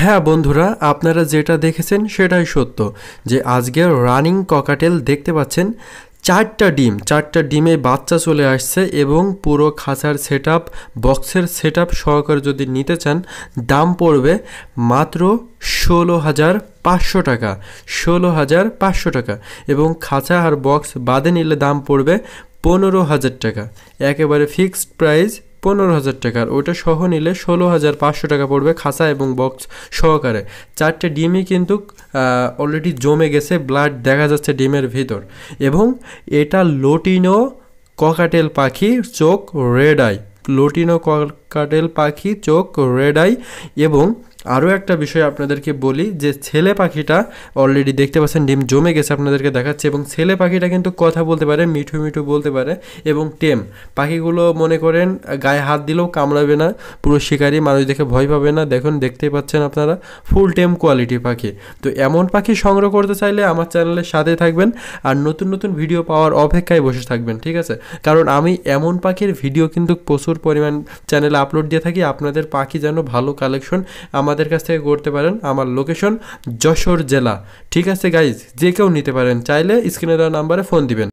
হ্যাঁ বন্ধুরা আপনারা যেটা দেখেছেন সেটাই সত্য যে আজকে রানিং ককাটেল দেখতে পাচ্ছেন চারটা ডিম চারটা ডিমে বাচ্চা চলে আসছে এবং পুরো খাঁচার সেট বক্সের সেট সহকারে যদি নিতে চান দাম পড়বে মাত্র ষোলো হাজার পাঁচশো টাকা ষোলো হাজার পাঁচশো টাকা এবং খাঁচা আর বক্স বাদে নিলে দাম পড়বে পনেরো হাজার টাকা একেবারে ফিক্সড প্রাইস পনেরো হাজার টাকার ওইটা সহ নিলে ষোলো হাজার পাঁচশো টাকা পড়বে খাসা এবং বক্স সহকারে চারটে ডিমই কিন্তু অলরেডি জমে গেছে ব্লাড দেখা যাচ্ছে ডিমের ভিতর এবং এটা লোটিনো ককাটেল পাখি চোখ রেড আই লোটিনো ককাটেল পাখি চোখ রেড আই এবং আরও একটা বিষয় আপনাদেরকে বলি যে ছেলে পাখিটা অলরেডি দেখতে পাচ্ছেন ডিম জমে গেছে আপনাদেরকে দেখাচ্ছে এবং ছেলে পাখিটা কিন্তু কথা বলতে পারে মিঠু মিঠু বলতে পারে এবং টেম পাখিগুলো মনে করেন গায়ে হাত দিলেও কামড়াবে না পুরো শিকারি মানুষ দেখে ভয় পাবে না দেখুন দেখতেই পাচ্ছেন আপনারা ফুল টেম কোয়ালিটি পাখি তো এমন পাখি সংগ্রহ করতে চাইলে আমার চ্যানেলের সাথে থাকবেন আর নতুন নতুন ভিডিও পাওয়ার অপেক্ষায় বসে থাকবেন ঠিক আছে কারণ আমি এমন পাখির ভিডিও কিন্তু প্রচুর পরিমাণ চ্যানেলে আপলোড দিয়ে থাকি আপনাদের পাখি যেন ভালো কালেকশন আমার আমাদের কাছ থেকে করতে পারেন আমার লোকেশন যশোর জেলা ঠিক আছে গাইজ যে কেউ নিতে পারেন চাইলে স্ক্রিনে দেওয়া নাম্বারে ফোন দিবেন